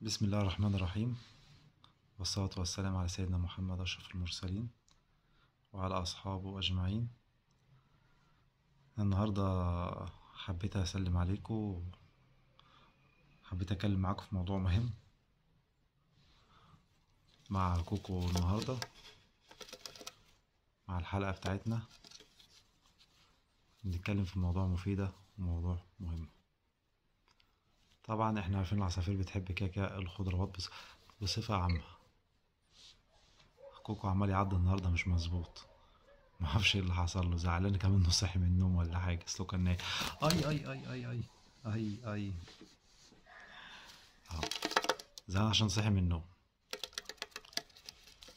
بسم الله الرحمن الرحيم والصلاة والسلام على سيدنا محمد أشرف المرسلين وعلى أصحابه أجمعين النهاردة حبيت أسلم عليكم حبيت أتكلم معاكم في موضوع مهم مع كوكو النهاردة مع الحلقة بتاعتنا بنتكلم في موضوع مفيدة وموضوع مهم طبعا احنا عارفين العصافير بتحب كيكه الخضروات بس بصفه عامه كوكو عمال يعض النهارده مش مظبوط معرفش ايه اللي حصل له زعلان كمان انه صحي من النوم ولا حاجه اصله كان نايم اي اي اي اي اي اي اي آه. زعلان عشان صحي من النوم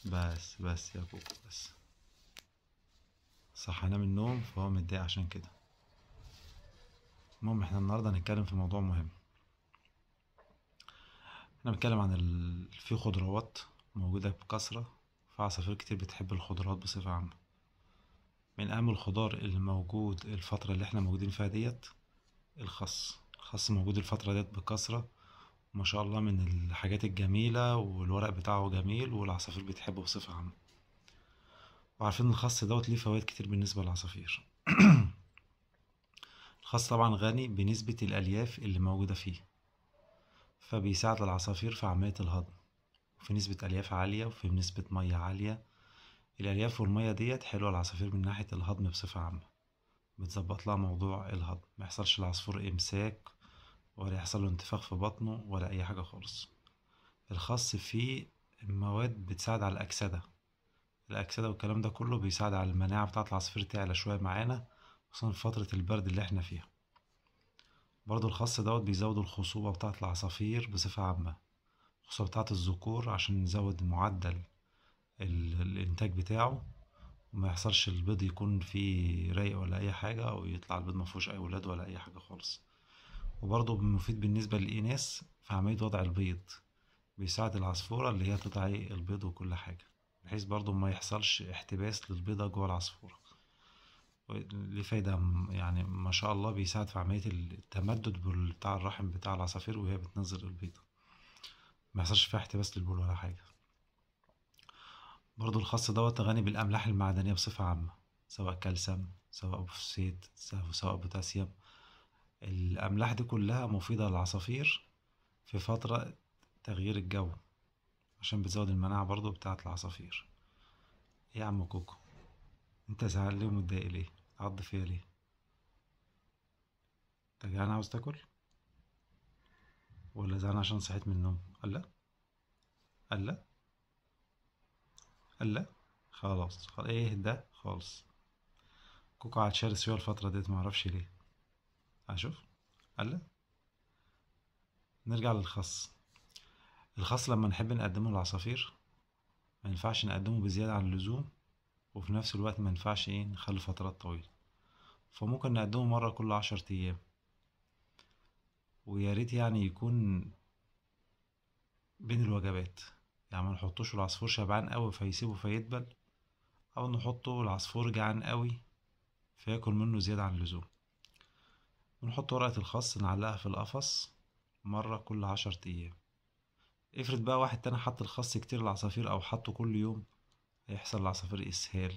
بس بس يا كوكو بس صح من النوم فهو متضايق عشان كده المهم احنا النهارده هنتكلم في موضوع مهم احنا بنتكلم عن ال... في خضروات موجودة بكثرة فعصافير كتير بتحب الخضروات بصفة عامة من أهم الخضار اللي موجود الفترة اللي احنا موجودين فيها ديت الخس الخس موجود الفترة ديت بكثرة ما شاء الله من الحاجات الجميلة والورق بتاعه جميل والعصافير بتحبه بصفة عامة وعارفين الخس دوت ليه فوائد كتير بالنسبة للعصافير الخس طبعا غني بنسبة الألياف اللي موجودة فيه فبيساعد العصافير في عملية الهضم وفي نسبة ألياف عالية وفي نسبة مية عالية الألياف والمية ديت حلوة العصافير من ناحية الهضم بصفة عامة بتظبط لها موضوع الهضم ميحصلش العصفور إمساك ولا يحصل له انتفاخ في بطنه ولا أي حاجة خالص الخاص فيه مواد بتساعد على الأكسدة الأكسدة والكلام ده كله بيساعد على المناعة بتاعة العصافير تعلى شوية معانا خصوصا في فترة البرد اللي احنا فيها برضو الخص دوت بيزود الخصوبة بتاعة العصافير بصفة عامة الخصوبة بتاعة الذكور عشان نزود معدل الإنتاج بتاعه وما يحصلش البيض يكون فيه رايق ولا أي حاجة أو يطلع البيض مفهوش أي ولاد ولا أي حاجة خالص وبرضه مفيد بالنسبة للإناث في عملية وضع البيض بيساعد العصفورة اللي هي تضع البيض وكل حاجة بحيث برضه ما يحصلش احتباس للبيضة جوه العصفورة ليه فايدة يعني ما شاء الله بيساعد في عملية التمدد بتاع الرحم بتاع العصافير وهي بتنزل البيضة ما يحصلش فيها احتباس للبول ولا حاجة برضو الخاص دوت غني بالأملاح المعدنية بصفة عامة سواء كالسيوم سواء بوفسيت سواء بوتاسيوم الأملاح دي كلها مفيدة للعصافير في فترة تغيير الجو عشان بتزود المناعة برضو بتاعة العصافير يا عم كوكو انت زعلان ليه ومتضايق ليه عض فيا ليه يعني انت جعان عاوز تاكل ولا زعلان عشان صحيت من النوم قال لا قال لا قال لا خلاص ايه ده خالص كوكو شارس شويه الفترة ديت معرفش ليه هشوف قال لا نرجع للخس الخس لما نحب نقدمه للعصافير ما ينفعش نقدمه بزيادة عن اللزوم وفي نفس الوقت ما ينفعش ايه نخلي فترات طويلة فممكن نقدمه مرة كل عشر أيام ويا ريت يعني يكون بين الوجبات يعني ما نحطوش العصفور شبعان قوي فيسيبه فيدبل أو نحطه العصفور جعان قوي فياكل منه زيادة عن اللزوم ونحط ورقة الخص نعلقها في القفص مرة كل عشر أيام افرض بقى واحد تاني حط الخص كتير للعصافير أو حطه كل يوم يحصل العصافير إسهال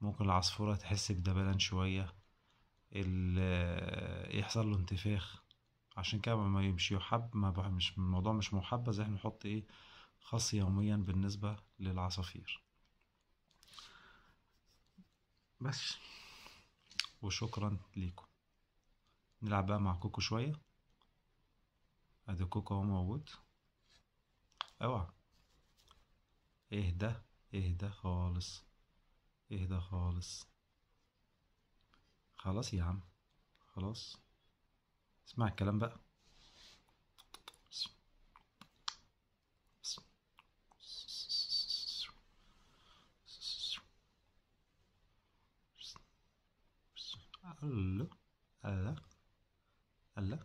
ممكن العصفورة تحس بدبلن شوية آه، يحصل له انتفاخ عشان كده ما يمشي يحب ما مش الموضوع مش محبذ احنا نحط ايه خاص يوميا بالنسبة للعصافير بس وشكرا ليكم نلعب بقى مع كوكو شوية ادي كوكو اهو موجود اوعى إيه ده اهدى خالص اهدى خالص خلاص يا عم خلاص اسمع الكلام بقى الله الله الله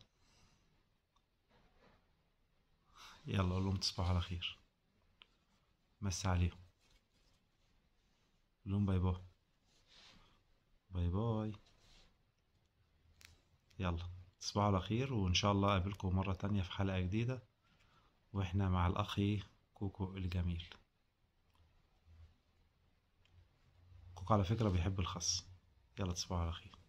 يلا قولهم تصبحوا على خير مسا عليهم قول لهم باي باي باي باي يلا تصبحوا على خير وإن شاء الله أقابلكم مرة تانية في حلقة جديدة وإحنا مع الأخ كوكو الجميل كوكو على فكرة بيحب الخس يلا تصبحوا على خير